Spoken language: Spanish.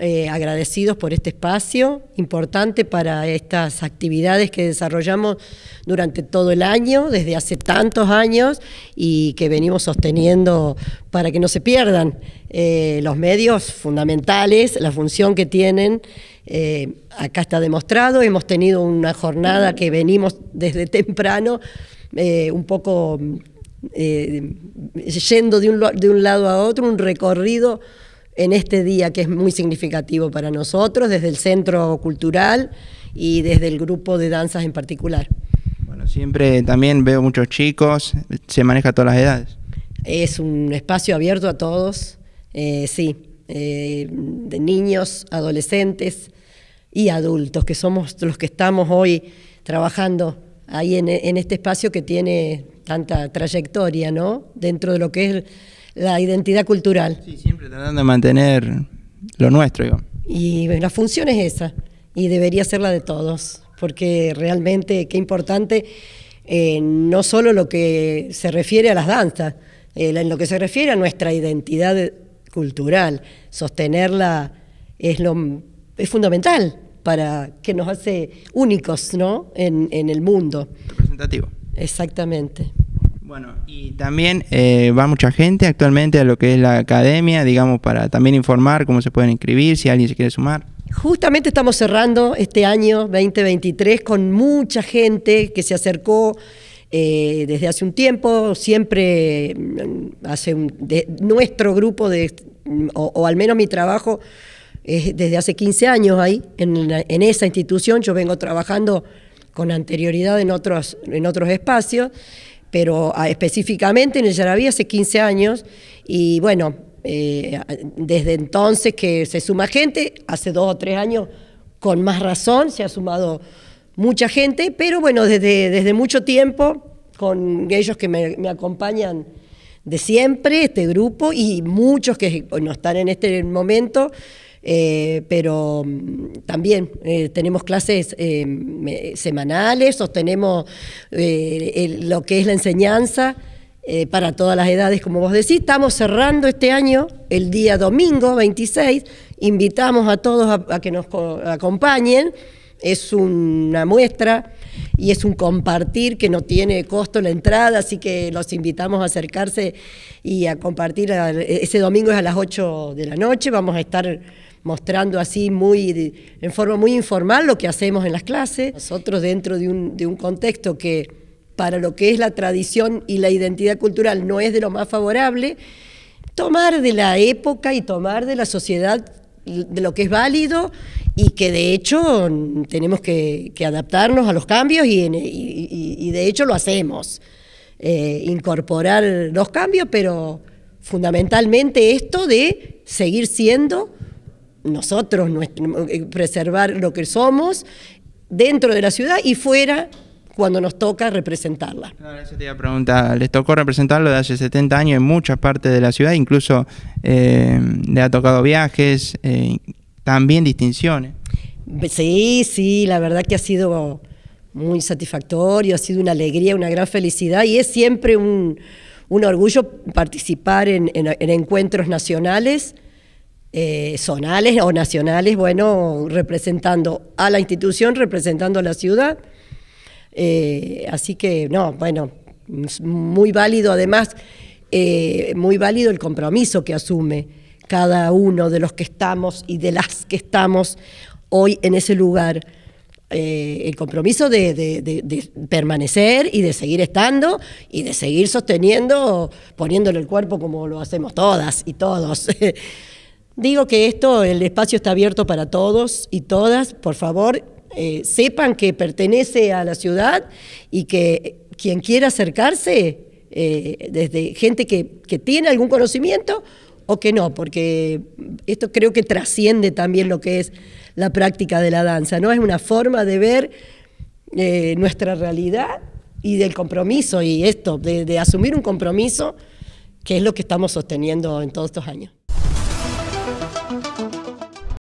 Eh, agradecidos por este espacio importante para estas actividades que desarrollamos durante todo el año, desde hace tantos años y que venimos sosteniendo para que no se pierdan eh, los medios fundamentales, la función que tienen. Eh, acá está demostrado, hemos tenido una jornada que venimos desde temprano un poco yendo de un lado a otro, un recorrido en este día que es muy significativo para nosotros, desde el Centro Cultural y desde el grupo de danzas en particular. Bueno, siempre también veo muchos chicos, se maneja a todas las edades. Es un espacio abierto a todos, eh, sí, eh, de niños, adolescentes y adultos, que somos los que estamos hoy trabajando ahí en este espacio que tiene tanta trayectoria, ¿no? Dentro de lo que es la identidad cultural. Sí, siempre tratando de mantener lo nuestro, Y la función es esa, y debería ser la de todos, porque realmente qué importante, eh, no solo lo que se refiere a las danzas, eh, en lo que se refiere a nuestra identidad cultural, sostenerla es, lo, fundamental para que nos hace únicos ¿no? en, en el mundo. Representativo. Exactamente. Bueno, y también eh, va mucha gente actualmente a lo que es la academia, digamos, para también informar cómo se pueden inscribir, si alguien se quiere sumar. Justamente estamos cerrando este año 2023 con mucha gente que se acercó eh, desde hace un tiempo, siempre mm, hace un, de, nuestro grupo, de, o, al menos mi trabajo, desde hace 15 años ahí, en, en esa institución, yo vengo trabajando con anterioridad en otros, en otros espacios pero ah, específicamente en el Yarabí hace 15 años y bueno, eh, desde entonces que se suma gente, hace dos o tres años con más razón se ha sumado mucha gente, pero bueno, desde, desde mucho tiempo con ellos que me acompañan de siempre, este grupo y muchos que no están en este momento. Eh, pero mm, también eh, tenemos clases em, semanales, sostenemos eh, lo que es la enseñanza. para todas las edades, como vos decís. Estamos cerrando este año, el día domingo 26, invitamos a todos a, que nos acompañen es una muestra y es un compartir que no tiene costo la entrada, así que los invitamos a acercarse y a compartir. E-, ese domingo es a las 8 de la noche, vamos a estar mostrando así muy en forma muy informal lo que hacemos en las clases. Nosotros dentro de un, de un contexto que para lo que es la tradición y la identidad cultural no es de lo más favorable, tomar de la época y tomar de la sociedad de lo que es válido y que de hecho mm, tenemos que, adaptarnos a los cambios y, de hecho lo hacemos. Eh, incorporar los cambios, pero fundamentalmente esto de seguir siendo nosotros, eh, preservar lo que somos dentro de la ciudad y fuera cuando nos toca representarla. Claro, eso te iba a preguntar. Les tocó representarlo de hace 70 años en muchas partes de la ciudad, incluso eh, le ha tocado viajes, también distinciones. Sí, sí, la verdad que ha sido muy satisfactorio, ha sido una alegría, una gran felicidad y es siempre un, orgullo participar en, encuentros nacionales, eh, zonales o nacionales, bueno, representando a la institución, representando a la ciudad. Eh, así que, no, bueno, muy válido además, eh, muy válido el compromiso que asume cada uno de los que estamos y de las que estamos hoy en ese lugar. Eh, el compromiso de, permanecer y de seguir estando y de seguir sosteniendo, poniéndole el cuerpo como lo hacemos todas y todos. Digo que esto, el espacio está abierto para todos y todas. Por favor, eh, sepan que pertenece a la ciudad y que quien quiera acercarse, eh, desde gente que tiene algún conocimiento, o que no, porque esto creo que trasciende también lo que es la práctica de la danza, ¿no? Es una forma de ver eh, nuestra realidad y del compromiso, y esto, de asumir un compromiso, que es lo que estamos sosteniendo en todos estos años.